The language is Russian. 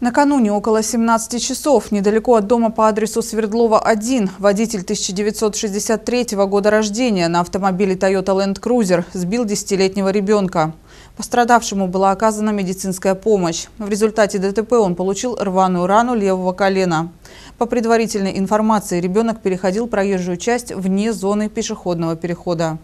Накануне около 17 часов недалеко от дома по адресу Свердлова 1 водитель 1963 года рождения на автомобиле Toyota Land Cruiser сбил 10-летнего ребенка. Пострадавшему была оказана медицинская помощь. В результате ДТП он получил рваную рану левого колена. По предварительной информации, ребенок переходил проезжую часть вне зоны пешеходного перехода.